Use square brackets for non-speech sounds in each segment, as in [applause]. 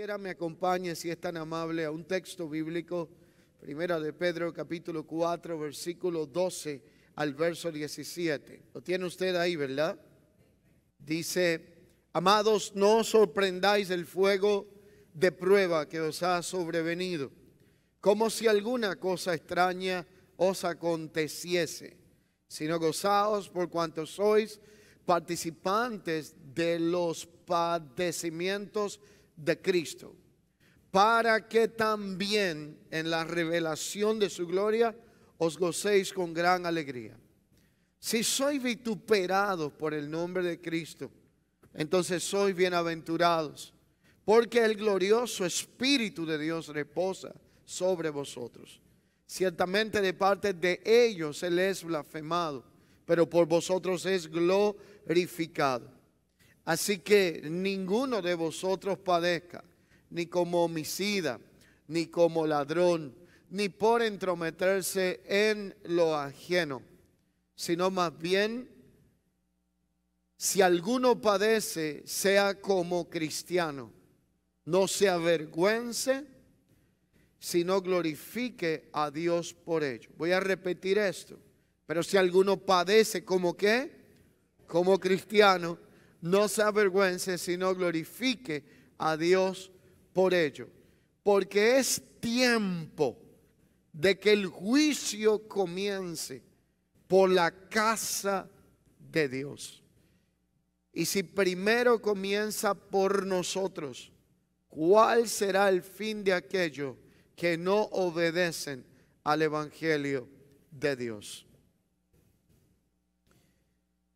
Quisiera me acompañe, si es tan amable, a un texto bíblico, primera de Pedro, capítulo 4, versículo 12 al verso 17. Lo tiene usted ahí, ¿verdad? Dice, amados, no sorprendáis el fuego de prueba que os ha sobrevenido, como si alguna cosa extraña os aconteciese, sino gozaos por cuanto sois participantes de los padecimientos de Cristo, para que también en la revelación de su gloria os gocéis con gran alegría. Si sois vituperados por el nombre de Cristo, entonces sois bienaventurados, porque el glorioso Espíritu de Dios reposa sobre vosotros. Ciertamente de parte de ellos Él es blasfemado, pero por vosotros es glorificado. Así que ninguno de vosotros padezca, ni como homicida, ni como ladrón, ni por entrometerse en lo ajeno, sino más bien, si alguno padece, sea como cristiano, no se avergüence, sino glorifique a Dios por ello. Voy a repetir esto, pero si alguno padece como qué, como cristiano, no se avergüence, sino glorifique a Dios por ello. Porque es tiempo de que el juicio comience por la casa de Dios. Y si primero comienza por nosotros, ¿cuál será el fin de aquello que no obedecen al Evangelio de Dios?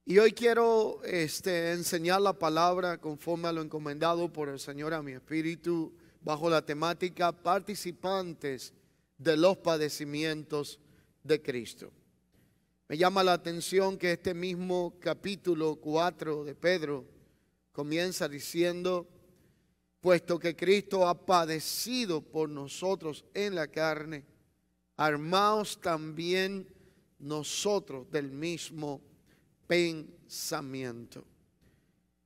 Y hoy quiero este, enseñar la palabra conforme a lo encomendado por el Señor a mi espíritu, bajo la temática participantes de los padecimientos de Cristo. Me llama la atención que este mismo capítulo 4 de Pedro comienza diciendo, puesto que Cristo ha padecido por nosotros en la carne, armaos también nosotros del mismo pensamiento.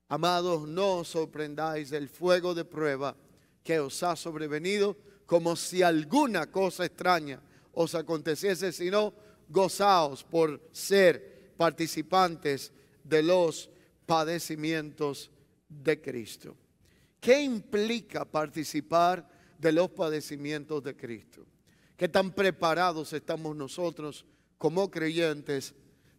Amados, no os sorprendáis del fuego de prueba que os ha sobrevenido, como si alguna cosa extraña os aconteciese, sino gozaos por ser participantes de los padecimientos de Cristo. ¿Qué implica participar de los padecimientos de Cristo? ¿Qué tan preparados estamos nosotros como creyentes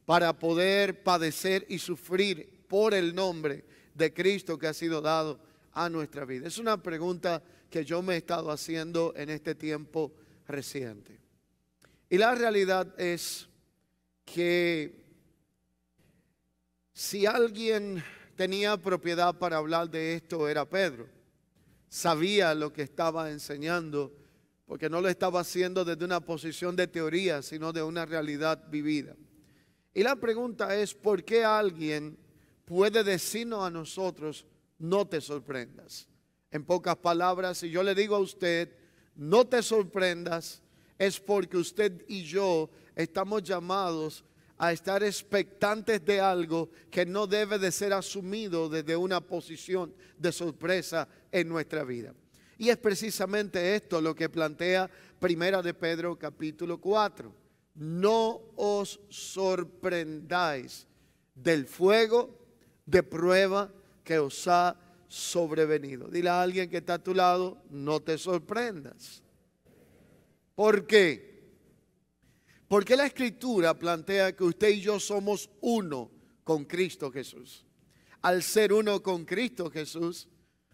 para poder padecer y sufrir por el nombre de Cristo que ha sido dado a nuestra vida? Es una pregunta que yo me he estado haciendo en este tiempo reciente. Y la realidad es que si alguien tenía propiedad para hablar de esto era Pedro. Sabía lo que estaba enseñando porque no lo estaba haciendo desde una posición de teoría, sino de una realidad vivida. Y la pregunta es, ¿por qué alguien puede decirnos a nosotros, no te sorprendas? En pocas palabras, si yo le digo a usted, no te sorprendas, es porque usted y yo estamos llamados a estar expectantes de algo que no debe de ser asumido desde una posición de sorpresa en nuestra vida. Y es precisamente esto lo que plantea Primera de Pedro capítulo 4 no os sorprendáis del fuego de prueba que os ha sobrevenido. Dile a alguien que está a tu lado, no te sorprendas. ¿Por qué? Porque la escritura plantea que usted y yo somos uno con Cristo Jesús. Al ser uno con Cristo Jesús,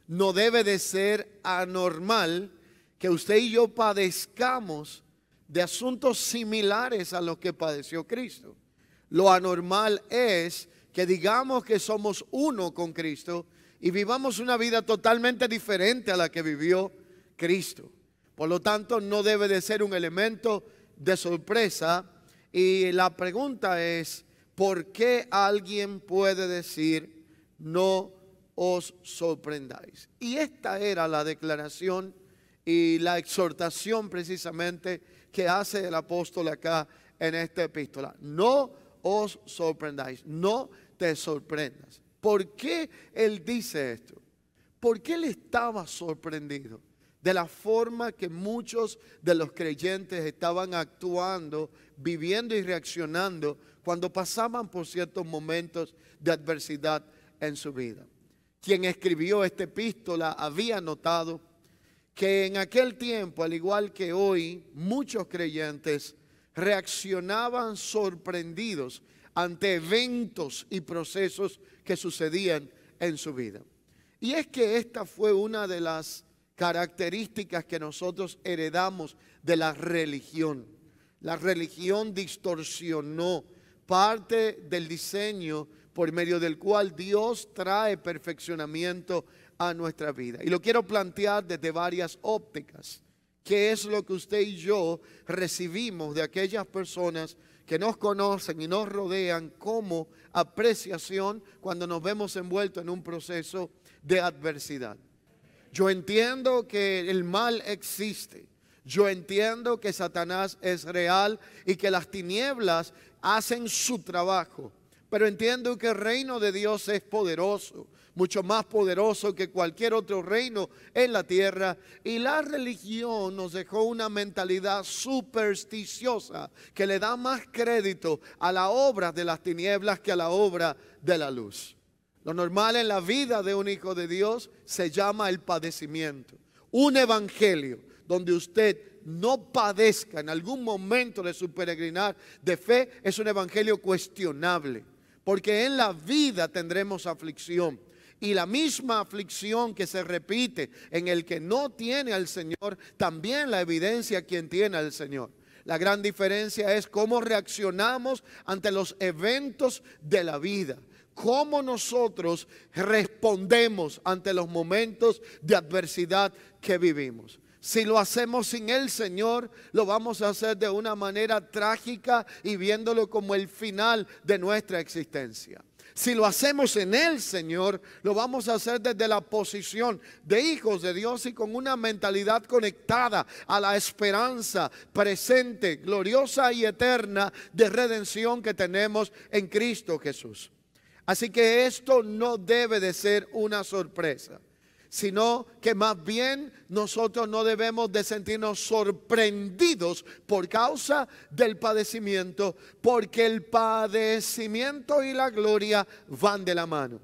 no debe de ser anormal que usted y yo padezcamos de asuntos similares a los que padeció Cristo. Lo anormal es que digamos que somos uno con Cristo y vivamos una vida totalmente diferente a la que vivió Cristo. Por lo tanto, no debe de ser un elemento de sorpresa. Y la pregunta es, ¿por qué alguien puede decir, no os sorprendáis? Y esta era la declaración y la exhortación precisamente que hace el apóstol acá en esta epístola. No os sorprendáis, no te sorprendas. ¿Por qué él dice esto? ¿Por qué él estaba sorprendido de la forma que muchos de los creyentes estaban actuando, viviendo y reaccionando cuando pasaban por ciertos momentos de adversidad en su vida. Quien escribió esta epístola había notado que en aquel tiempo, al igual que hoy, muchos creyentes reaccionaban sorprendidos ante eventos y procesos que sucedían en su vida. Y es que esta fue una de las características que nosotros heredamos de la religión. La religión distorsionó parte del diseño por medio del cual Dios trae perfeccionamiento a nuestra vida. Y lo quiero plantear desde varias ópticas. ¿Qué es lo que usted y yo recibimos de aquellas personas que nos conocen y nos rodean como apreciación cuando nos vemos envueltos en un proceso de adversidad? Yo entiendo que el mal existe. Yo entiendo que Satanás es real y que las tinieblas hacen su trabajo. Pero entiendo que el reino de Dios es poderoso mucho más poderoso que cualquier otro reino en la tierra. Y la religión nos dejó una mentalidad supersticiosa que le da más crédito a la obra de las tinieblas que a la obra de la luz. Lo normal en la vida de un hijo de Dios se llama el padecimiento. Un evangelio donde usted no padezca en algún momento de su peregrinar de fe es un evangelio cuestionable, porque en la vida tendremos aflicción. Y la misma aflicción que se repite en el que no tiene al Señor, también la evidencia quien tiene al Señor. La gran diferencia es cómo reaccionamos ante los eventos de la vida cómo nosotros respondemos ante los momentos de adversidad que vivimos. Si lo hacemos sin el Señor, lo vamos a hacer de una manera trágica y viéndolo como el final de nuestra existencia. Si lo hacemos en el Señor, lo vamos a hacer desde la posición de hijos de Dios y con una mentalidad conectada a la esperanza presente, gloriosa y eterna de redención que tenemos en Cristo Jesús. Así que esto no debe de ser una sorpresa sino que más bien nosotros no debemos de sentirnos sorprendidos por causa del padecimiento, porque el padecimiento y la gloria van de la mano.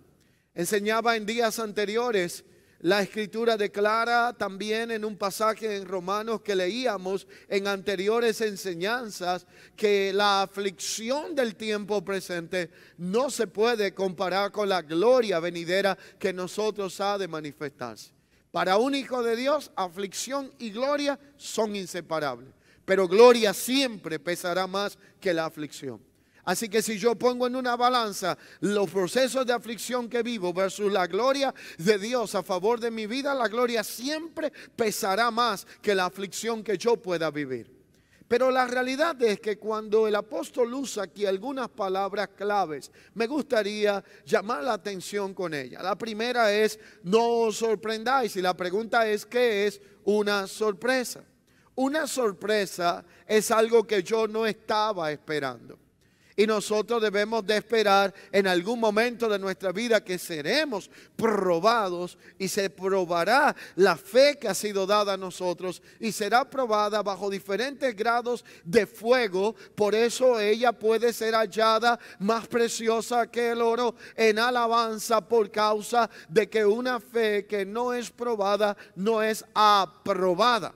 Enseñaba en días anteriores la escritura declara también en un pasaje en Romanos que leíamos en anteriores enseñanzas que la aflicción del tiempo presente no se puede comparar con la gloria venidera que nosotros ha de manifestarse. Para un hijo de Dios, aflicción y gloria son inseparables, pero gloria siempre pesará más que la aflicción. Así que si yo pongo en una balanza los procesos de aflicción que vivo versus la gloria de Dios a favor de mi vida, la gloria siempre pesará más que la aflicción que yo pueda vivir. Pero la realidad es que cuando el apóstol usa aquí algunas palabras claves, me gustaría llamar la atención con ella. La primera es, no os sorprendáis. Y la pregunta es, ¿qué es una sorpresa? Una sorpresa es algo que yo no estaba esperando. Y nosotros debemos de esperar en algún momento de nuestra vida que seremos probados y se probará la fe que ha sido dada a nosotros y será probada bajo diferentes grados de fuego. Por eso ella puede ser hallada más preciosa que el oro en alabanza por causa de que una fe que no es probada no es aprobada.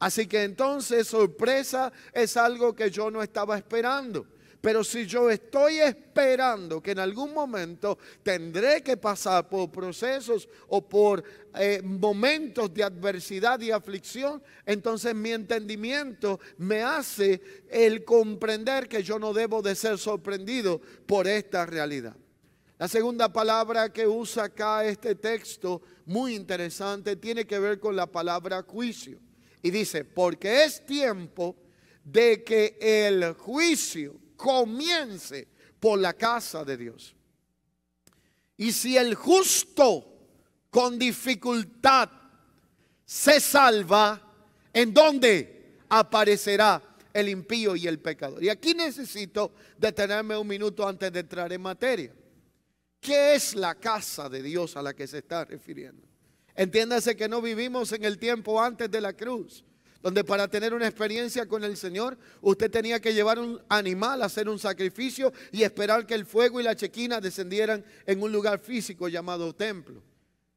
Así que entonces sorpresa es algo que yo no estaba esperando. Pero si yo estoy esperando que en algún momento tendré que pasar por procesos o por eh, momentos de adversidad y aflicción, entonces mi entendimiento me hace el comprender que yo no debo de ser sorprendido por esta realidad. La segunda palabra que usa acá este texto, muy interesante, tiene que ver con la palabra juicio. Y dice, porque es tiempo de que el juicio comience por la casa de Dios. Y si el justo con dificultad se salva, ¿en dónde aparecerá el impío y el pecador? Y aquí necesito detenerme un minuto antes de entrar en materia. ¿Qué es la casa de Dios a la que se está refiriendo? Entiéndase que no vivimos en el tiempo antes de la cruz donde para tener una experiencia con el Señor, usted tenía que llevar un animal, hacer un sacrificio y esperar que el fuego y la chequina descendieran en un lugar físico llamado templo.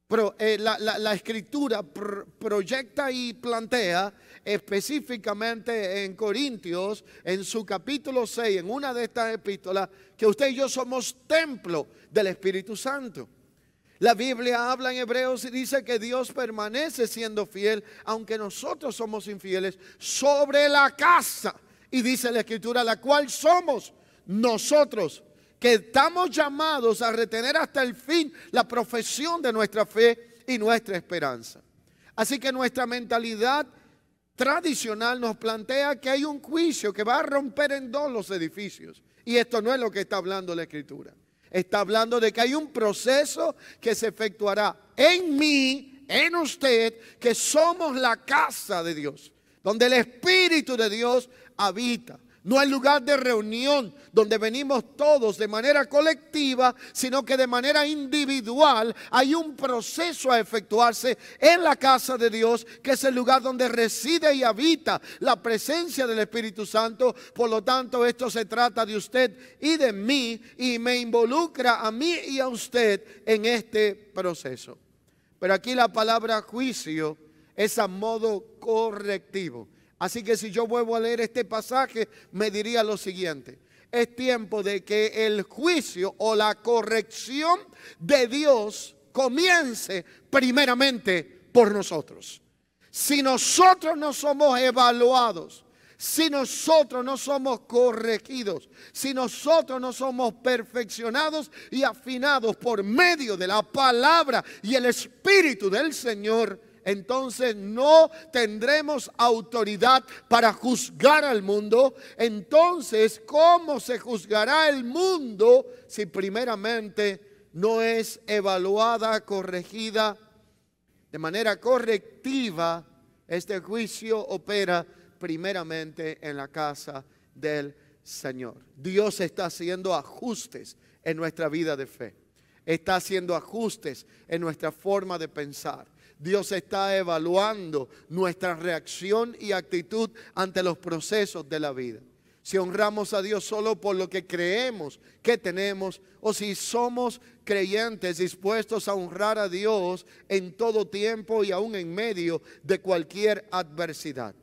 Pero eh, la, escritura proyecta y plantea específicamente en Corintios, en su capítulo 6, en una de estas epístolas, que usted y yo somos templo del Espíritu Santo. La Biblia habla en Hebreos y dice que Dios permanece siendo fiel, aunque nosotros somos infieles, sobre la casa. Y dice la Escritura, la cual somos nosotros, que estamos llamados a retener hasta el fin la profesión de nuestra fe y nuestra esperanza. Así que nuestra mentalidad tradicional nos plantea que hay un juicio que va a romper en dos los edificios. Y esto no es lo que está hablando la Escritura está hablando de que hay un proceso que se efectuará en mí, en usted, que somos la casa de Dios, donde el Espíritu de Dios habita. No hay lugar de reunión donde venimos todos de manera colectiva, sino que de manera individual hay un proceso a efectuarse en la casa de Dios, que es el lugar donde reside y habita la presencia del Espíritu Santo. Por lo tanto, esto se trata de usted y de mí y me involucra a mí y a usted en este proceso. Pero aquí la palabra juicio es a modo correctivo. Así que si yo vuelvo a leer este pasaje, me diría lo siguiente. Es tiempo de que el juicio o la corrección de Dios comience primeramente por nosotros. Si nosotros no somos evaluados, si nosotros no somos corregidos, si nosotros no somos perfeccionados y afinados por medio de la palabra y el Espíritu del Señor, entonces no tendremos autoridad para juzgar al mundo. Entonces, ¿cómo se juzgará el mundo si primeramente no es evaluada, corregida de manera correctiva? Este juicio opera primeramente en la casa del Señor. Dios está haciendo ajustes en nuestra vida de fe. Está haciendo ajustes en nuestra forma de pensar Dios está evaluando nuestra reacción y actitud ante los procesos de la vida. Si honramos a Dios solo por lo que creemos que tenemos o si somos creyentes dispuestos a honrar a Dios en todo tiempo y aún en medio de cualquier adversidad.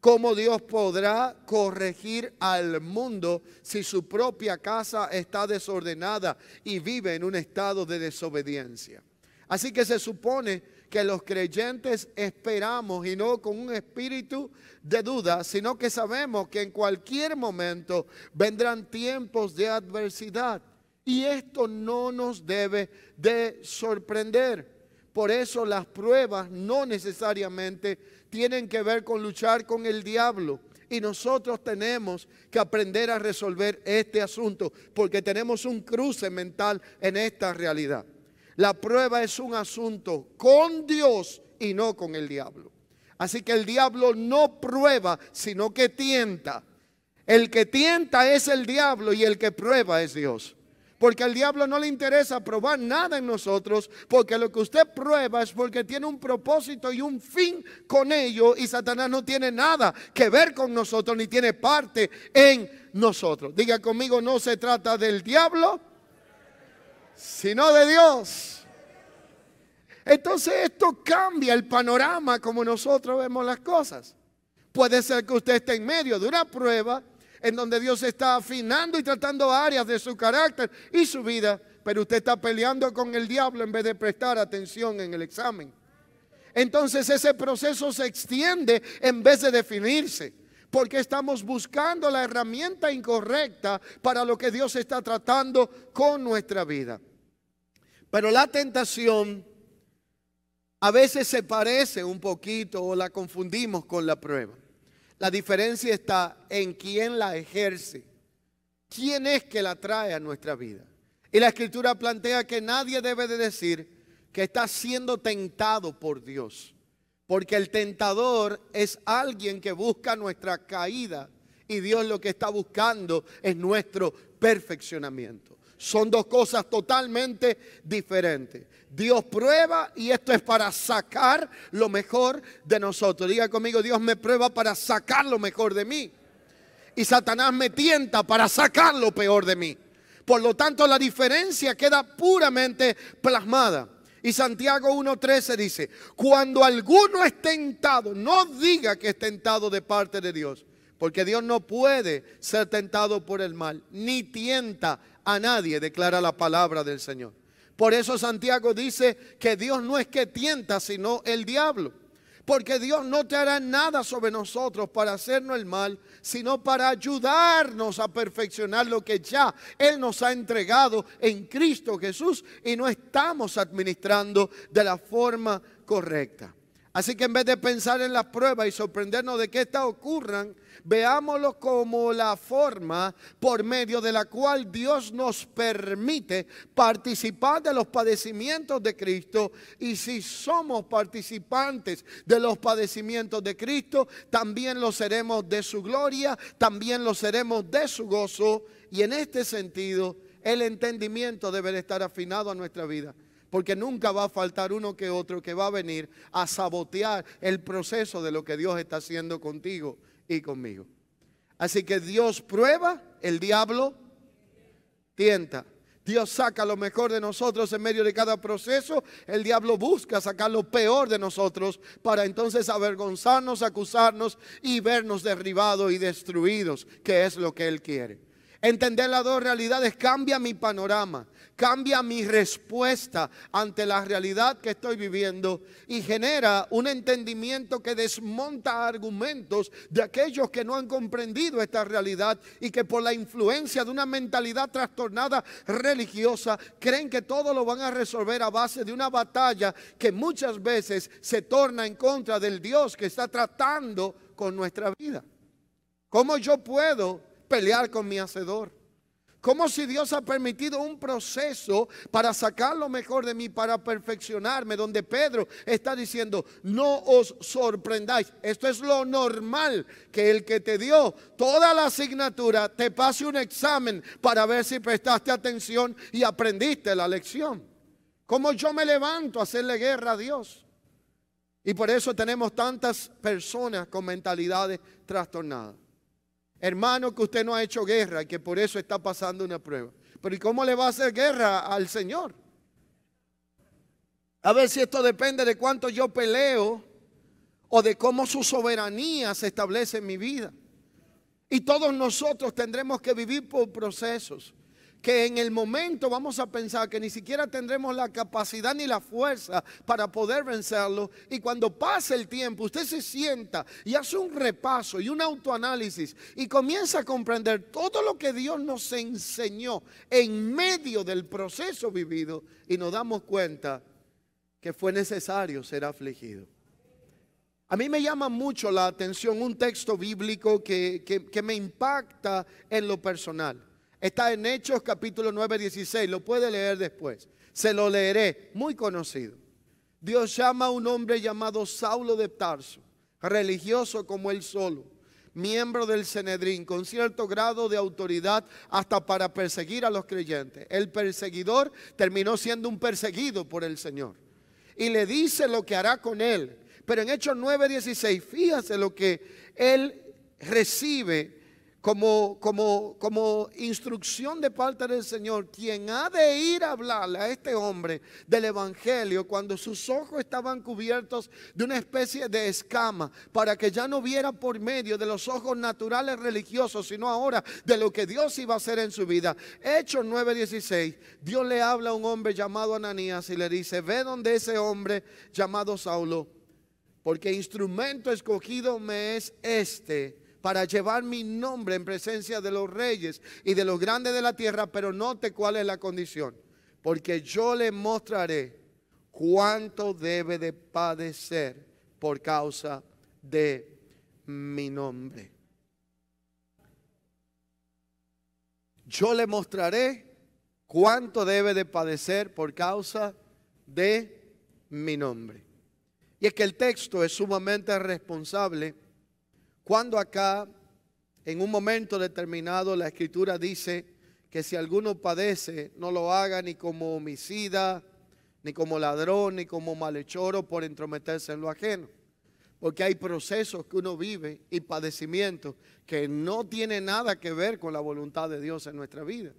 ¿Cómo Dios podrá corregir al mundo si su propia casa está desordenada y vive en un estado de desobediencia? Así que se supone que los creyentes esperamos y no con un espíritu de duda, sino que sabemos que en cualquier momento vendrán tiempos de adversidad. Y esto no nos debe de sorprender. Por eso las pruebas no necesariamente tienen que ver con luchar con el diablo. Y nosotros tenemos que aprender a resolver este asunto porque tenemos un cruce mental en esta realidad. La prueba es un asunto con Dios y no con el diablo. Así que el diablo no prueba, sino que tienta. El que tienta es el diablo y el que prueba es Dios. Porque al diablo no le interesa probar nada en nosotros, porque lo que usted prueba es porque tiene un propósito y un fin con ello y Satanás no tiene nada que ver con nosotros ni tiene parte en nosotros. Diga conmigo, no se trata del diablo, sino de Dios. Entonces esto cambia el panorama como nosotros vemos las cosas. Puede ser que usted esté en medio de una prueba en donde Dios está afinando y tratando áreas de su carácter y su vida, pero usted está peleando con el diablo en vez de prestar atención en el examen. Entonces ese proceso se extiende en vez de definirse, porque estamos buscando la herramienta incorrecta para lo que Dios está tratando con nuestra vida. Pero la tentación a veces se parece un poquito o la confundimos con la prueba. La diferencia está en quién la ejerce, quién es que la trae a nuestra vida. Y la escritura plantea que nadie debe de decir que está siendo tentado por Dios, porque el tentador es alguien que busca nuestra caída y Dios lo que está buscando es nuestro perfeccionamiento. Son dos cosas totalmente diferentes. Dios prueba y esto es para sacar lo mejor de nosotros. Diga conmigo, Dios me prueba para sacar lo mejor de mí. Y Satanás me tienta para sacar lo peor de mí. Por lo tanto, la diferencia queda puramente plasmada. Y Santiago 1.13 dice, cuando alguno es tentado, no diga que es tentado de parte de Dios, porque Dios no puede ser tentado por el mal, ni tienta a nadie, declara la palabra del Señor. Por eso Santiago dice que Dios no es que tienta, sino el diablo. Porque Dios no te hará nada sobre nosotros para hacernos el mal, sino para ayudarnos a perfeccionar lo que ya Él nos ha entregado en Cristo Jesús y no estamos administrando de la forma correcta. Así que en vez de pensar en las pruebas y sorprendernos de que éstas ocurran, veámoslo como la forma por medio de la cual Dios nos permite participar de los padecimientos de Cristo. Y si somos participantes de los padecimientos de Cristo, también lo seremos de su gloria, también lo seremos de su gozo. Y en este sentido, el entendimiento debe estar afinado a nuestra vida. Porque nunca va a faltar uno que otro que va a venir a sabotear el proceso de lo que Dios está haciendo contigo y conmigo. Así que Dios prueba, el diablo tienta. Dios saca lo mejor de nosotros en medio de cada proceso. El diablo busca sacar lo peor de nosotros para entonces avergonzarnos, acusarnos y vernos derribados y destruidos, que es lo que él quiere. Entender las dos realidades cambia mi panorama, cambia mi respuesta ante la realidad que estoy viviendo y genera un entendimiento que desmonta argumentos de aquellos que no han comprendido esta realidad y que por la influencia de una mentalidad trastornada religiosa creen que todo lo van a resolver a base de una batalla que muchas veces se torna en contra del Dios que está tratando con nuestra vida. ¿Cómo yo puedo pelear con mi hacedor? Como si Dios ha permitido un proceso para sacar lo mejor de mí, para perfeccionarme, donde Pedro está diciendo, no os sorprendáis. Esto es lo normal, que el que te dio toda la asignatura te pase un examen para ver si prestaste atención y aprendiste la lección. Como yo me levanto a hacerle guerra a Dios. Y por eso tenemos tantas personas con mentalidades trastornadas. Hermano, que usted no ha hecho guerra y que por eso está pasando una prueba. Pero ¿y cómo le va a hacer guerra al Señor? A ver si esto depende de cuánto yo peleo o de cómo su soberanía se establece en mi vida. Y todos nosotros tendremos que vivir por procesos que en el momento vamos a pensar que ni siquiera tendremos la capacidad ni la fuerza para poder vencerlo. Y cuando pase el tiempo, usted se sienta y hace un repaso y un autoanálisis y comienza a comprender todo lo que Dios nos enseñó en medio del proceso vivido y nos damos cuenta que fue necesario ser afligido. A mí me llama mucho la atención un texto bíblico que, que me impacta en lo personal. Está en Hechos capítulo 9, 16. Lo puede leer después. Se lo leeré. Muy conocido. Dios llama a un hombre llamado Saulo de Tarso, religioso como él solo, miembro del Senedrín, con cierto grado de autoridad hasta para perseguir a los creyentes. El perseguidor terminó siendo un perseguido por el Señor. Y le dice lo que hará con él. Pero en Hechos 9, 16, fíjase lo que él recibe como, como, como instrucción de parte del Señor, quien ha de ir a hablarle a este hombre del Evangelio cuando sus ojos estaban cubiertos de una especie de escama, para que ya no viera por medio de los ojos naturales religiosos, sino ahora de lo que Dios iba a hacer en su vida. Hechos 9:16, Dios le habla a un hombre llamado Ananías y le dice, ve donde ese hombre llamado Saulo, porque instrumento escogido me es este para llevar mi nombre en presencia de los reyes y de los grandes de la tierra, pero note cuál es la condición, porque yo le mostraré cuánto debe de padecer por causa de mi nombre. Yo le mostraré cuánto debe de padecer por causa de mi nombre. Y es que el texto es sumamente responsable cuando acá, en un momento determinado, la escritura dice que si alguno padece, no lo haga ni como homicida, ni como ladrón, ni como malhechoro, por entrometerse en lo ajeno. Porque hay procesos que uno vive y padecimientos que no tienen nada que ver con la voluntad de Dios en nuestra vida.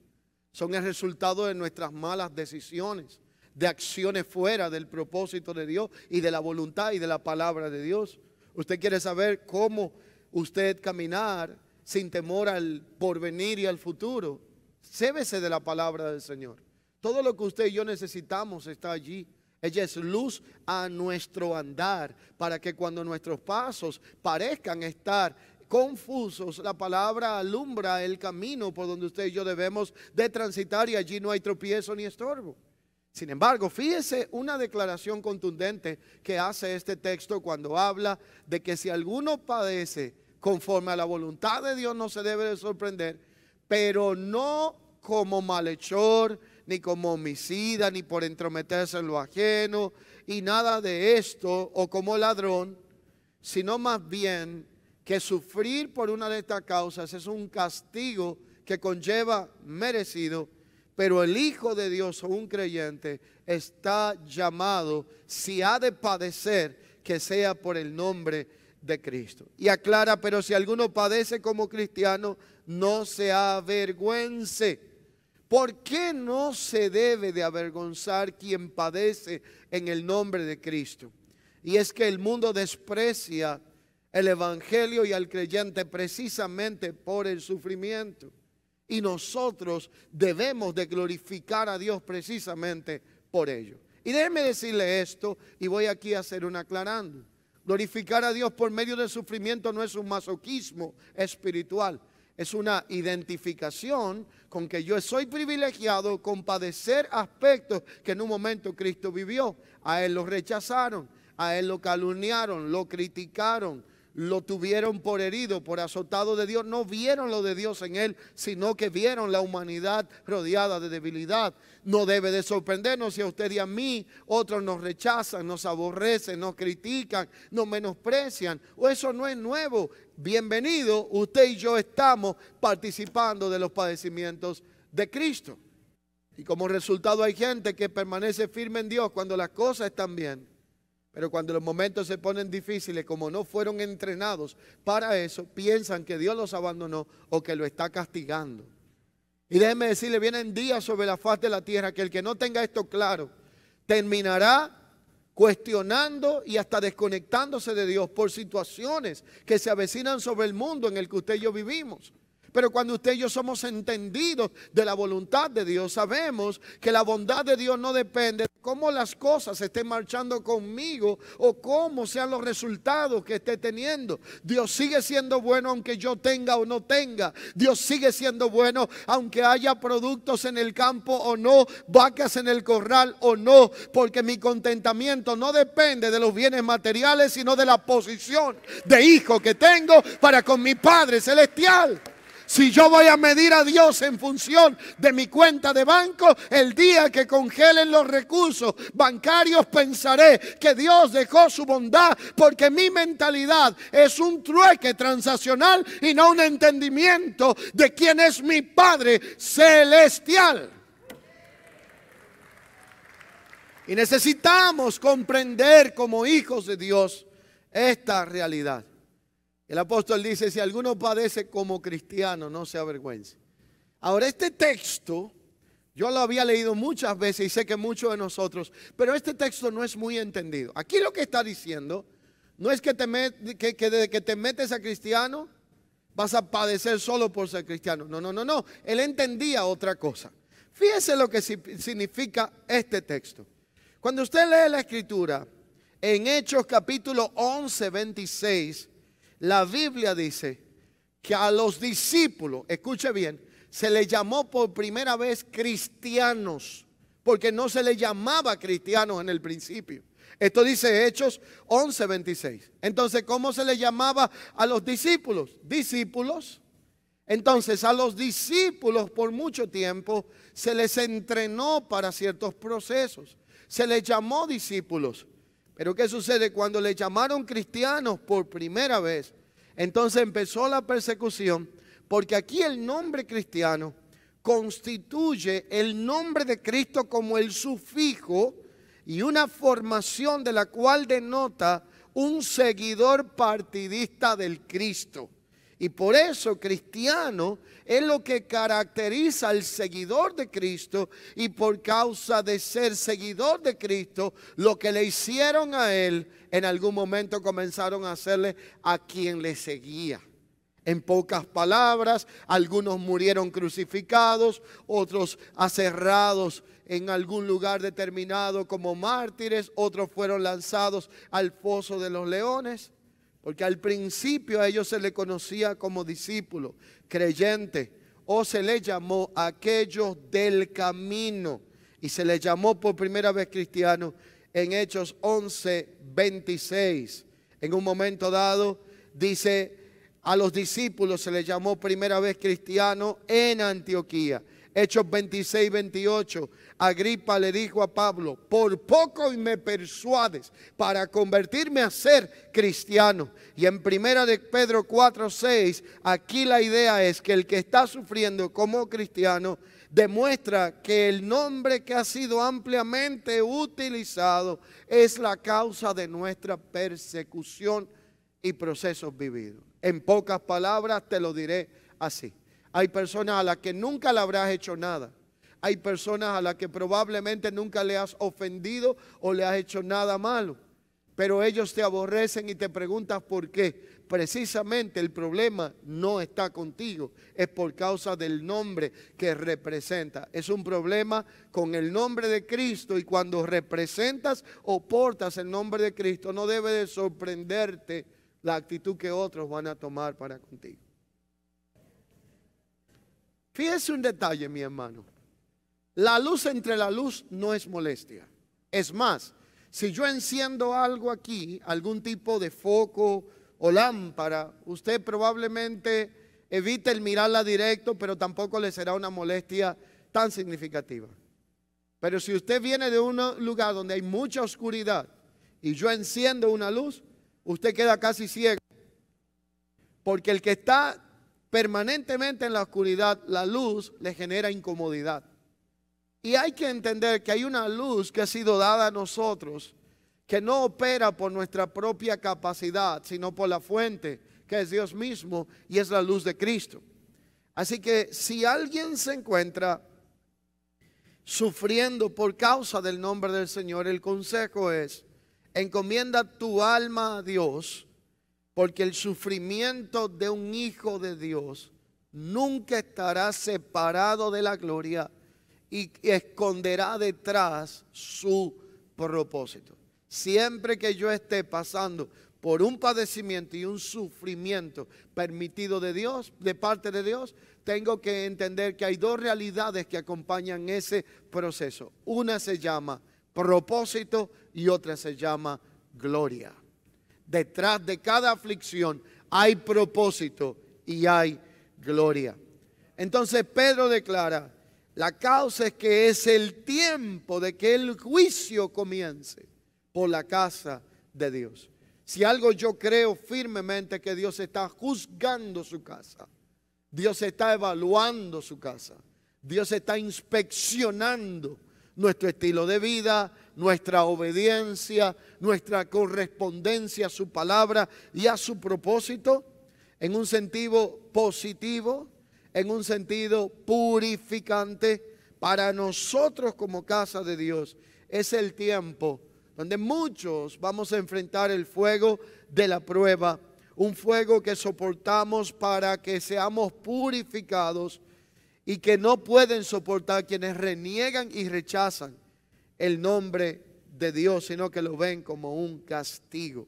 Son el resultado de nuestras malas decisiones, de acciones fuera del propósito de Dios y de la voluntad y de la palabra de Dios. Usted quiere saber cómo usted caminar sin temor al porvenir y al futuro. Cébese de la palabra del Señor. Todo lo que usted y yo necesitamos está allí. Ella es luz a nuestro andar, para que cuando nuestros pasos parezcan estar confusos, la palabra alumbra el camino por donde usted y yo debemos de transitar y allí no hay tropiezo ni estorbo. Sin embargo, fíjese una declaración contundente que hace este texto cuando habla de que si alguno padece conforme a la voluntad de Dios no se debe sorprender, pero no como malhechor, ni como homicida, ni por entrometerse en lo ajeno, y nada de esto, o como ladrón, sino más bien que sufrir por una de estas causas es un castigo que conlleva merecido pero el Hijo de Dios o un creyente está llamado, si ha de padecer, que sea por el nombre de Cristo. Y aclara, pero si alguno padece como cristiano, no se avergüence. ¿Por qué no se debe de avergonzar quien padece en el nombre de Cristo? Y es que el mundo desprecia el Evangelio y al creyente precisamente por el sufrimiento y nosotros debemos de glorificar a Dios precisamente por ello. Y déjenme decirle esto y voy aquí a hacer un aclarando. Glorificar a Dios por medio del sufrimiento no es un masoquismo espiritual, es una identificación con que yo soy privilegiado con padecer aspectos que en un momento Cristo vivió. A Él lo rechazaron, a Él lo calumniaron, lo criticaron, lo tuvieron por herido, por azotado de Dios, no vieron lo de Dios en él, sino que vieron la humanidad rodeada de debilidad. No debe de sorprendernos si a usted y a mí otros nos rechazan, nos aborrecen, nos critican, nos menosprecian. O eso no es nuevo. Bienvenido, usted y yo estamos participando de los padecimientos de Cristo. Y como resultado hay gente que permanece firme en Dios cuando las cosas están bien pero cuando los momentos se ponen difíciles, como no fueron entrenados para eso, piensan que Dios los abandonó o que lo está castigando. Y déjenme decirle, vienen días sobre la faz de la tierra que el que no tenga esto claro terminará cuestionando y hasta desconectándose de Dios por situaciones que se avecinan sobre el mundo en el que usted y yo vivimos. Pero cuando usted y yo somos entendidos de la voluntad de Dios, sabemos que la bondad de Dios no depende de cómo las cosas estén marchando conmigo o cómo sean los resultados que esté teniendo. Dios sigue siendo bueno aunque yo tenga o no tenga. Dios sigue siendo bueno aunque haya productos en el campo o no, vacas en el corral o no, porque mi contentamiento no depende de los bienes materiales, sino de la posición de hijo que tengo para con mi Padre Celestial. Si yo voy a medir a Dios en función de mi cuenta de banco, el día que congelen los recursos bancarios pensaré que Dios dejó su bondad porque mi mentalidad es un trueque transaccional y no un entendimiento de quién es mi Padre celestial. Y necesitamos comprender como hijos de Dios esta realidad. El apóstol dice, si alguno padece como cristiano, no se avergüence. Ahora, este texto, yo lo había leído muchas veces y sé que muchos de nosotros, pero este texto no es muy entendido. Aquí lo que está diciendo no es que, te desde que te metes a cristiano vas a padecer solo por ser cristiano. No, no, no, no. Él entendía otra cosa. Fíjese lo que significa este texto. Cuando usted lee la escritura en Hechos capítulo 11, 26, la Biblia dice que a los discípulos, escuche bien, se les llamó por primera vez cristianos, porque no se les llamaba cristianos en el principio. Esto dice Hechos 26 Entonces, ¿cómo se les llamaba a los discípulos? Discípulos. Entonces, a los discípulos por mucho tiempo se les entrenó para ciertos procesos. Se les llamó discípulos. Pero ¿qué sucede? Cuando le llamaron cristianos por primera vez, entonces empezó la persecución, porque aquí el nombre cristiano constituye el nombre de Cristo como el sufijo y una formación de la cual denota un seguidor partidista del Cristo. Y por eso cristiano es lo que caracteriza al seguidor de Cristo y por causa de ser seguidor de Cristo, lo que le hicieron a él, en algún momento comenzaron a hacerle a quien le seguía. En pocas palabras, algunos murieron crucificados, otros aserrados en algún lugar determinado como mártires, otros fueron lanzados al foso de los leones. Porque al principio a ellos se les conocía como discípulos, creyentes, o se les llamó aquellos del camino. Y se les llamó por primera vez cristianos en Hechos 11, 26. En un momento dado dice, a los discípulos se les llamó primera vez cristianos en Antioquía. Hechos 26, 28. Agripa le dijo a Pablo, por poco me persuades para convertirme a ser cristiano. Y en primera de Pedro 4, 6, aquí la idea es que el que está sufriendo como cristiano demuestra que el nombre que ha sido ampliamente utilizado es la causa de nuestra persecución y procesos vividos. En pocas palabras te lo diré así. Hay personas a las que nunca le habrás hecho nada. Hay personas a las que probablemente nunca le has ofendido o le has hecho nada malo. Pero ellos te aborrecen y te preguntas por qué. Precisamente el problema no está contigo. Es por causa del nombre que representa. Es un problema con el nombre de Cristo. Y cuando representas o portas el nombre de Cristo, no debe de sorprenderte la actitud que otros van a tomar para contigo. Fíjese un detalle, mi hermano. La luz entre la luz no es molestia. Es más, si yo enciendo algo aquí, algún tipo de foco o lámpara, usted probablemente evite el mirarla directo, pero tampoco le será una molestia tan significativa. Pero si usted viene de un lugar donde hay mucha oscuridad y yo enciendo una luz, usted queda casi ciego. Porque el que está permanentemente en la oscuridad, la luz le genera incomodidad. Y hay que entender que hay una luz que ha sido dada a nosotros, que no opera por nuestra propia capacidad, sino por la fuente, que es Dios mismo, y es la luz de Cristo. Así que si alguien se encuentra sufriendo por causa del nombre del Señor, el consejo es, encomienda tu alma a Dios porque el sufrimiento de un hijo de Dios nunca estará separado de la gloria y esconderá detrás su propósito. Siempre que yo esté pasando por un padecimiento y un sufrimiento permitido de Dios, de parte de Dios, tengo que entender que hay dos realidades que acompañan ese proceso. Una se llama propósito y otra se llama gloria. Detrás de cada aflicción hay propósito y hay gloria. Entonces Pedro declara, la causa es que es el tiempo de que el juicio comience por la casa de Dios. Si algo yo creo firmemente que Dios está juzgando su casa, Dios está evaluando su casa, Dios está inspeccionando nuestro estilo de vida, nuestra obediencia, nuestra correspondencia a su palabra y a su propósito en un sentido positivo, en un sentido purificante para nosotros como casa de Dios. Es el tiempo donde muchos vamos a enfrentar el fuego de la prueba, un fuego que soportamos para que seamos purificados y que no pueden soportar quienes reniegan y rechazan el nombre de Dios, sino que lo ven como un castigo.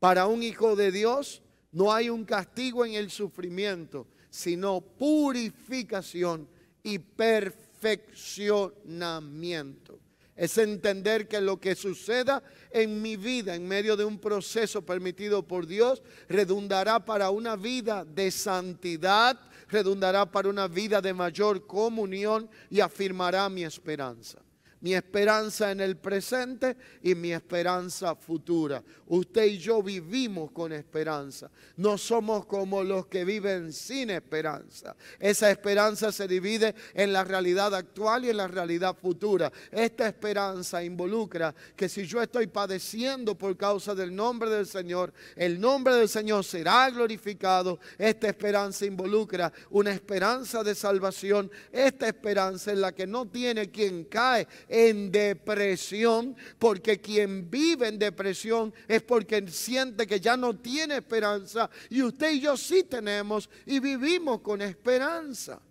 Para un hijo de Dios no hay un castigo en el sufrimiento, sino purificación y perfeccionamiento. Es entender que lo que suceda en mi vida en medio de un proceso permitido por Dios redundará para una vida de santidad, redundará para una vida de mayor comunión y afirmará mi esperanza mi esperanza en el presente y mi esperanza futura. Usted y yo vivimos con esperanza. No somos como los que viven sin esperanza. Esa esperanza se divide en la realidad actual y en la realidad futura. Esta esperanza involucra que si yo estoy padeciendo por causa del nombre del Señor, el nombre del Señor será glorificado. Esta esperanza involucra una esperanza de salvación. Esta esperanza en la que no tiene quien cae en depresión, porque quien vive en depresión es porque siente que ya no tiene esperanza. Y usted y yo sí tenemos y vivimos con esperanza.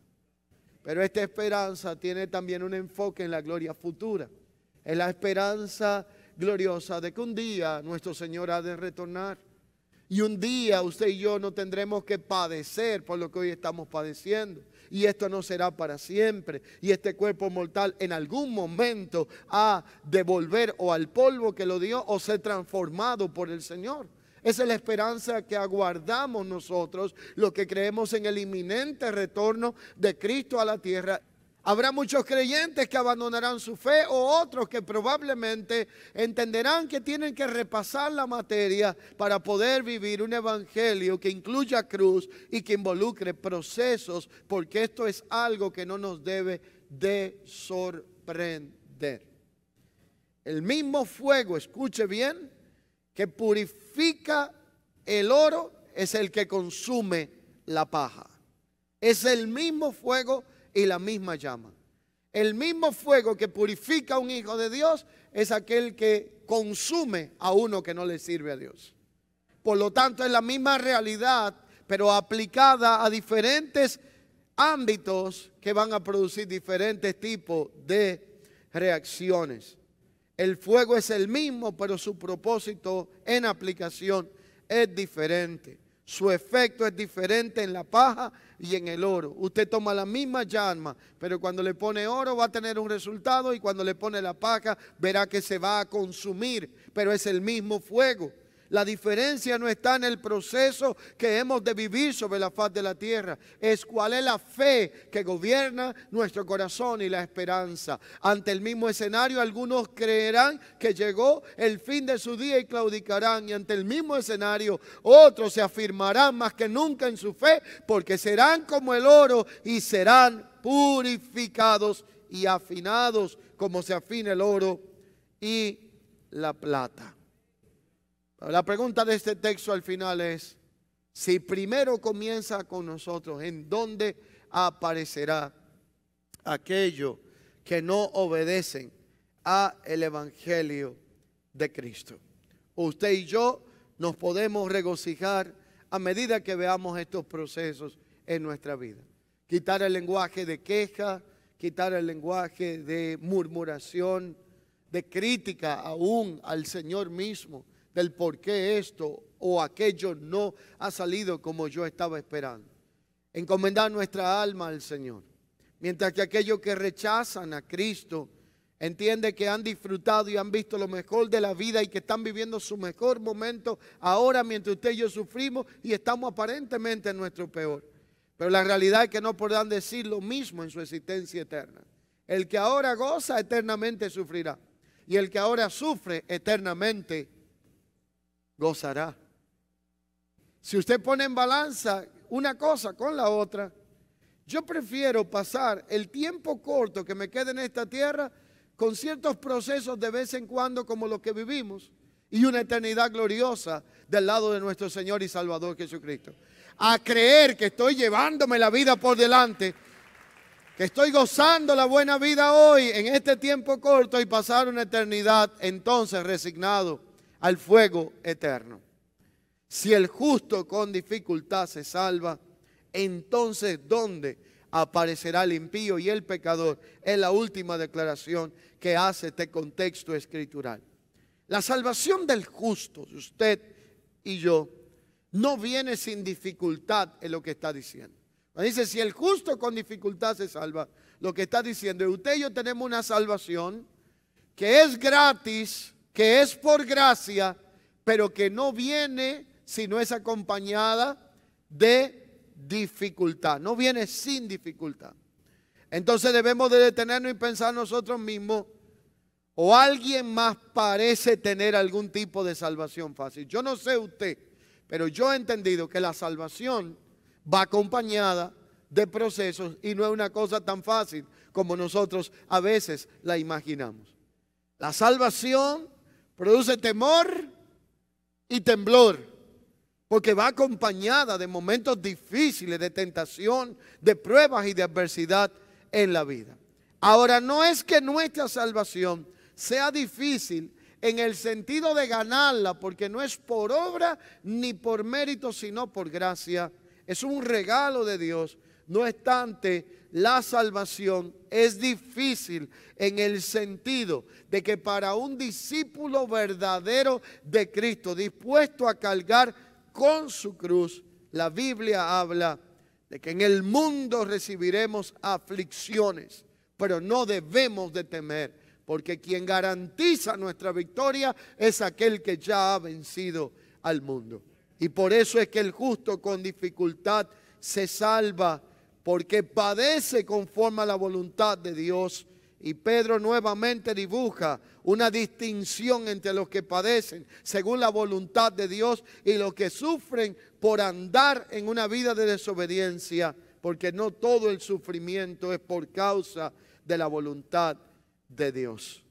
Pero esta esperanza tiene también un enfoque en la gloria futura, en la esperanza gloriosa de que un día nuestro Señor ha de retornar. Y un día usted y yo no tendremos que padecer por lo que hoy estamos padeciendo y esto no será para siempre. Y este cuerpo mortal en algún momento ha devolver o al polvo que lo dio o ser transformado por el Señor. Esa es la esperanza que aguardamos nosotros, lo que creemos en el inminente retorno de Cristo a la tierra Habrá muchos creyentes que abandonarán su fe o otros que probablemente entenderán que tienen que repasar la materia para poder vivir un evangelio que incluya cruz y que involucre procesos, porque esto es algo que no nos debe de sorprender. El mismo fuego, escuche bien, que purifica el oro es el que consume la paja. Es el mismo fuego y la misma llama. El mismo fuego que purifica a un hijo de Dios es aquel que consume a uno que no le sirve a Dios. Por lo tanto, es la misma realidad, pero aplicada a diferentes ámbitos que van a producir diferentes tipos de reacciones. El fuego es el mismo, pero su propósito en aplicación es diferente. Su efecto es diferente en la paja y en el oro. Usted toma la misma llama, pero cuando le pone oro va a tener un resultado y cuando le pone la paja verá que se va a consumir, pero es el mismo fuego. La diferencia no está en el proceso que hemos de vivir sobre la faz de la tierra, es cuál es la fe que gobierna nuestro corazón y la esperanza. Ante el mismo escenario, algunos creerán que llegó el fin de su día y claudicarán. Y ante el mismo escenario, otros se afirmarán más que nunca en su fe, porque serán como el oro y serán purificados y afinados como se afina el oro y la plata. La pregunta de este texto al final es, si primero comienza con nosotros, ¿en dónde aparecerá aquello que no obedecen a el evangelio de Cristo? Usted y yo nos podemos regocijar a medida que veamos estos procesos en nuestra vida. Quitar el lenguaje de queja, quitar el lenguaje de murmuración, de crítica aún al Señor mismo del por qué esto o aquello no ha salido como yo estaba esperando. Encomendar nuestra alma al Señor. Mientras que aquellos que rechazan a Cristo entienden que han disfrutado y han visto lo mejor de la vida y que están viviendo su mejor momento ahora mientras usted y yo sufrimos y estamos aparentemente en nuestro peor. Pero la realidad es que no podrán decir lo mismo en su existencia eterna. El que ahora goza eternamente sufrirá. Y el que ahora sufre eternamente gozará. Si usted pone en balanza una cosa con la otra, yo prefiero pasar el tiempo corto que me quede en esta tierra con ciertos procesos de vez en cuando como los que vivimos y una eternidad gloriosa del lado de nuestro Señor y Salvador Jesucristo. A creer que estoy llevándome la vida por delante, que estoy gozando la buena vida hoy en este tiempo corto y pasar una eternidad entonces resignado al fuego eterno. Si el justo con dificultad se salva, entonces ¿dónde aparecerá el impío y el pecador? Es la última declaración que hace este contexto escritural. La salvación del justo, usted y yo, no viene sin dificultad en lo que está diciendo. Dice, si el justo con dificultad se salva, lo que está diciendo es, usted y yo tenemos una salvación que es gratis, que es por gracia, pero que no viene si no es acompañada de dificultad, no viene sin dificultad. Entonces debemos de detenernos y pensar nosotros mismos, o alguien más parece tener algún tipo de salvación fácil. Yo no sé usted, pero yo he entendido que la salvación va acompañada de procesos y no es una cosa tan fácil como nosotros a veces la imaginamos. La salvación Produce temor y temblor, porque va acompañada de momentos difíciles, de tentación, de pruebas y de adversidad en la vida. Ahora, no es que nuestra salvación sea difícil en el sentido de ganarla, porque no es por obra ni por mérito, sino por gracia. Es un regalo de Dios. No obstante, la salvación es difícil en el sentido de que para un discípulo verdadero de Cristo, dispuesto a cargar con su cruz, la Biblia habla de que en el mundo recibiremos aflicciones, pero no debemos de temer, porque quien garantiza nuestra victoria es aquel que ya ha vencido al mundo. Y por eso es que el justo con dificultad se salva porque padece conforme a la voluntad de Dios. Y Pedro nuevamente dibuja una distinción entre los que padecen según la voluntad de Dios y los que sufren por andar en una vida de desobediencia, porque no todo el sufrimiento es por causa de la voluntad de Dios.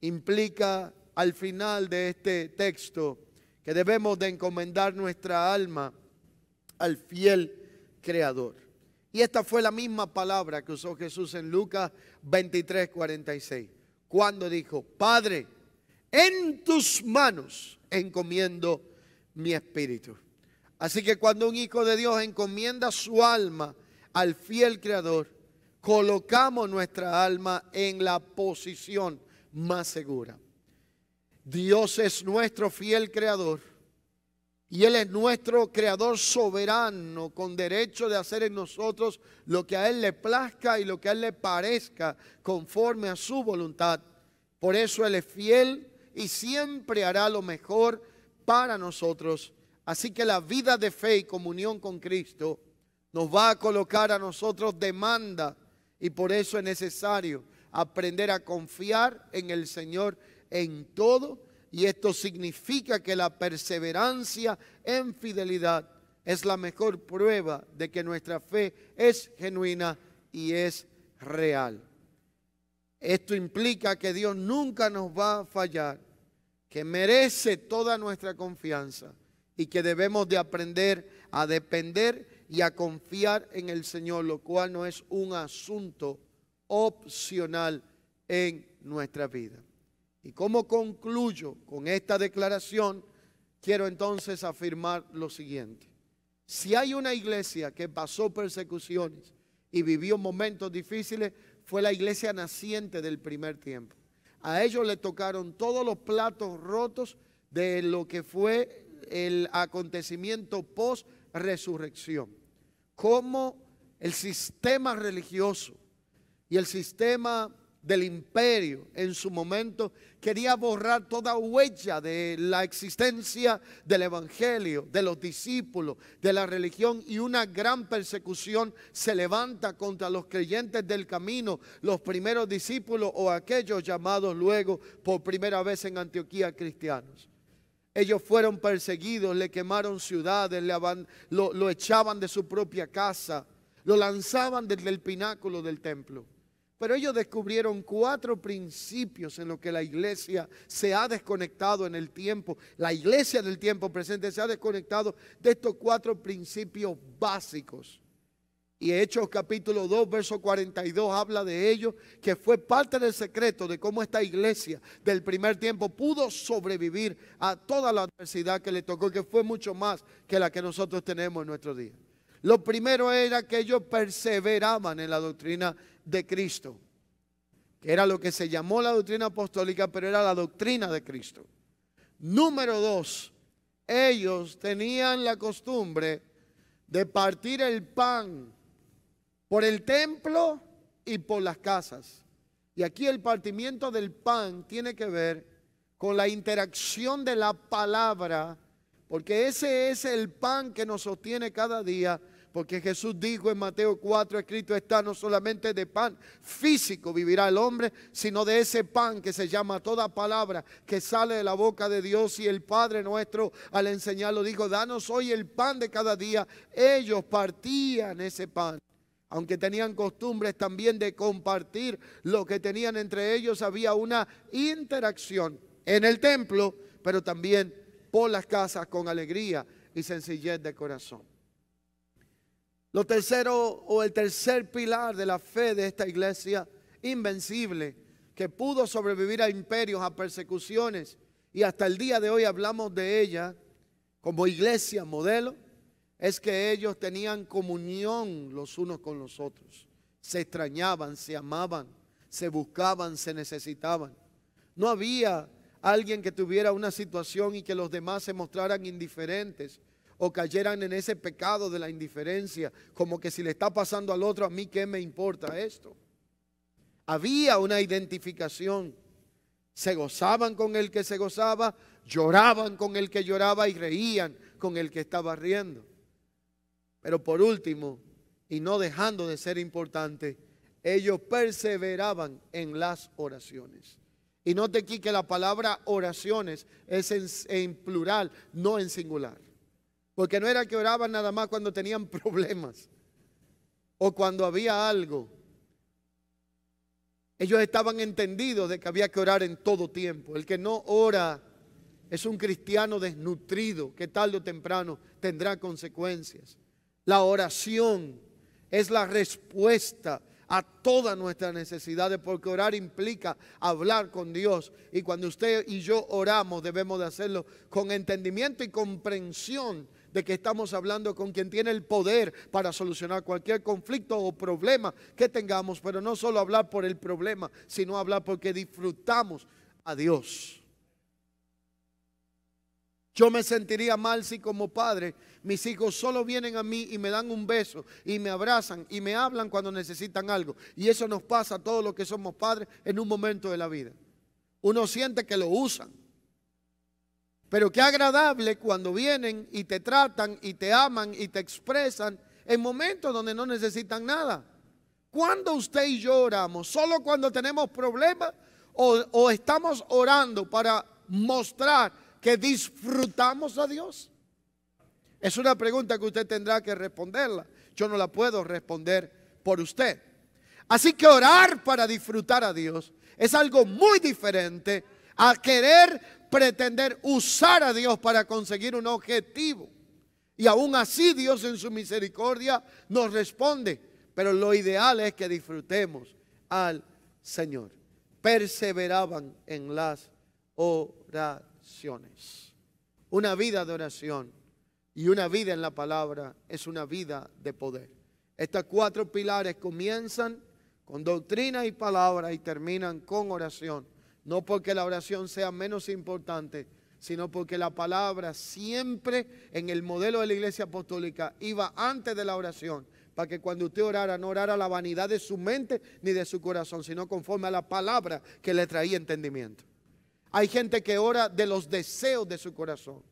Implica al final de este texto que debemos de encomendar nuestra alma al fiel Creador. Y esta fue la misma palabra que usó Jesús en Lucas 23, 46, cuando dijo, Padre, en tus manos encomiendo mi espíritu. Así que cuando un hijo de Dios encomienda su alma al fiel Creador, colocamos nuestra alma en la posición más segura. Dios es nuestro fiel Creador y Él es nuestro creador soberano, con derecho de hacer en nosotros lo que a Él le plazca y lo que a Él le parezca, conforme a su voluntad. Por eso Él es fiel y siempre hará lo mejor para nosotros. Así que la vida de fe y comunión con Cristo nos va a colocar a nosotros demanda y por eso es necesario aprender a confiar en el Señor en todo y esto significa que la perseverancia en fidelidad es la mejor prueba de que nuestra fe es genuina y es real. Esto implica que Dios nunca nos va a fallar, que merece toda nuestra confianza y que debemos de aprender a depender y a confiar en el Señor, lo cual no es un asunto opcional en nuestra vida. Y como concluyo con esta declaración, quiero entonces afirmar lo siguiente. Si hay una iglesia que pasó persecuciones y vivió momentos difíciles, fue la iglesia naciente del primer tiempo. A ellos le tocaron todos los platos rotos de lo que fue el acontecimiento post resurrección. Como el sistema religioso y el sistema del imperio en su momento quería borrar toda huella de la existencia del Evangelio, de los discípulos, de la religión y una gran persecución se levanta contra los creyentes del camino, los primeros discípulos o aquellos llamados luego por primera vez en Antioquía cristianos. Ellos fueron perseguidos, le quemaron ciudades, lo echaban de su propia casa, lo lanzaban desde el pináculo del templo. Pero ellos descubrieron cuatro principios en los que la iglesia se ha desconectado en el tiempo. La iglesia del tiempo presente se ha desconectado de estos cuatro principios básicos. Y Hechos capítulo 2, verso 42 habla de ello, que fue parte del secreto de cómo esta iglesia del primer tiempo pudo sobrevivir a toda la adversidad que le tocó, que fue mucho más que la que nosotros tenemos en nuestro día. Lo primero era que ellos perseveraban en la doctrina de Cristo, que era lo que se llamó la doctrina apostólica, pero era la doctrina de Cristo. Número dos, ellos tenían la costumbre de partir el pan por el templo y por las casas. Y aquí el partimiento del pan tiene que ver con la interacción de la palabra, porque ese es el pan que nos sostiene cada día porque Jesús dijo en Mateo 4, escrito está, no solamente de pan físico vivirá el hombre, sino de ese pan que se llama toda palabra que sale de la boca de Dios. Y el Padre nuestro al enseñarlo dijo, danos hoy el pan de cada día. Ellos partían ese pan aunque tenían costumbres también de compartir lo que tenían entre ellos, había una interacción en el templo, pero también por las casas con alegría y sencillez de corazón. Lo tercero o el tercer pilar de la fe de esta iglesia invencible que pudo sobrevivir a imperios, a persecuciones y hasta el día de hoy hablamos de ella como iglesia modelo, es que ellos tenían comunión los unos con los otros. Se extrañaban, se amaban, se buscaban, se necesitaban. No había alguien que tuviera una situación y que los demás se mostraran indiferentes o cayeran en ese pecado de la indiferencia, como que si le está pasando al otro, a mí qué me importa esto. Había una identificación. Se gozaban con el que se gozaba, lloraban con el que lloraba y reían con el que estaba riendo. Pero por último, y no dejando de ser importante, ellos perseveraban en las oraciones. Y note aquí que la palabra oraciones es en, en plural, no en singular. Porque no era que oraban nada más cuando tenían [laughs] problemas o cuando había algo. Ellos estaban entendidos de que había que orar en todo tiempo. El que no ora es un cristiano desnutrido que tarde o temprano tendrá consecuencias. La oración es la respuesta a todas nuestras necesidades, porque orar implica hablar con Dios. Y cuando usted y yo oramos, debemos de hacerlo con entendimiento y comprensión de que estamos hablando con quien tiene el poder para solucionar cualquier conflicto o problema que tengamos, pero no solo hablar por el problema, sino hablar porque disfrutamos a Dios. Yo me sentiría mal si como padre mis hijos solo vienen a mí y me dan un beso y me abrazan y me hablan cuando necesitan algo. Y eso nos pasa a todos los que somos padres en un momento de la vida. Uno siente que lo usan. Pero qué agradable cuando vienen y te tratan y te aman y te expresan en momentos donde no necesitan nada. ¿Cuándo usted y yo oramos, solo cuando tenemos problemas o, o estamos orando para mostrar que disfrutamos a Dios. Es una pregunta que usted tendrá que responderla. Yo no la puedo responder por usted. Así que orar para disfrutar a Dios es algo muy diferente a querer pretender usar a Dios para conseguir un objetivo. Y aún así Dios en su misericordia nos responde. Pero lo ideal es que disfrutemos al Señor. Perseveraban en las oraciones. Una vida de oración y una vida en la palabra es una vida de poder. Estos cuatro pilares comienzan con doctrina y palabra y terminan con oración. No porque la oración sea menos importante, sino porque la palabra siempre en el modelo de la iglesia apostólica iba antes de la oración, para que cuando usted orara no orara la vanidad de su mente ni de su corazón, sino conforme a la palabra que le traía entendimiento. Hay gente que ora de los deseos de su corazón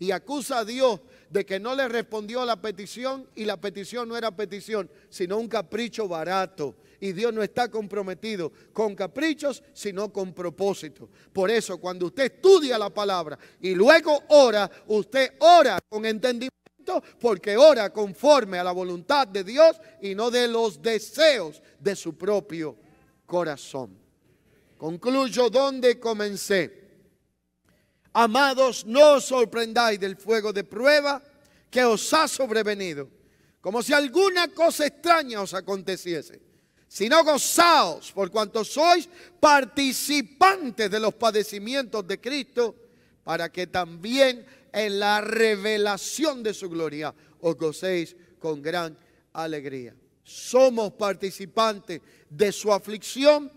y acusa a Dios de que no le respondió a la petición y la petición no era petición, sino un capricho barato. Y Dios no está comprometido con caprichos, sino con propósito. Por eso, cuando usted estudia la palabra y luego ora, usted ora con entendimiento porque ora conforme a la voluntad de Dios y no de los deseos de su propio corazón. Concluyo donde comencé. Amados, no os sorprendáis del fuego de prueba que os ha sobrevenido, como si alguna cosa extraña os aconteciese, sino gozaos por cuanto sois participantes de los padecimientos de Cristo, para que también en la revelación de su gloria os gocéis con gran alegría. Somos participantes de su aflicción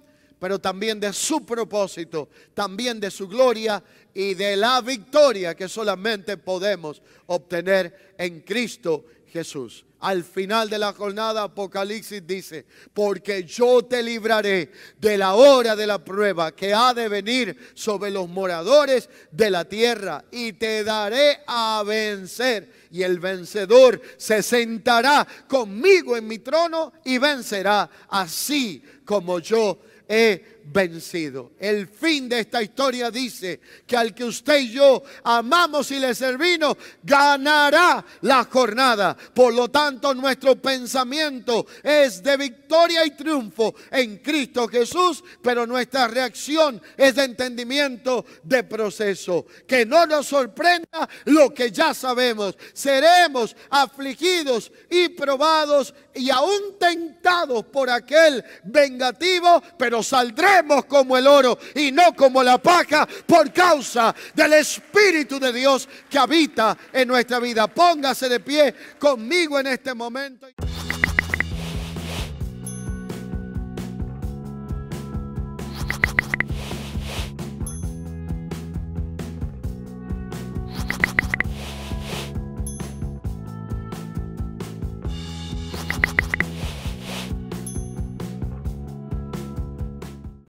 pero también de su propósito, también de su gloria y de la victoria que solamente podemos obtener en Cristo Jesús. Al final de la jornada, Apocalipsis dice, porque yo te libraré de la hora de la prueba que ha de venir sobre los moradores de la tierra y te daré a vencer. Y el vencedor se sentará conmigo en mi trono y vencerá así como yo Hey. Eh, vencido. El fin de esta historia dice que al que usted y yo amamos y le servimos, ganará la jornada. Por lo tanto, nuestro pensamiento es de victoria y triunfo en Cristo Jesús, pero nuestra reacción es de entendimiento de proceso. Que no nos sorprenda lo que ya sabemos. Seremos afligidos y probados y aún tentados por aquel vengativo, pero saldremos como el oro y no como la paja por causa del Espíritu de Dios que habita en nuestra vida. Póngase de pie conmigo en este momento.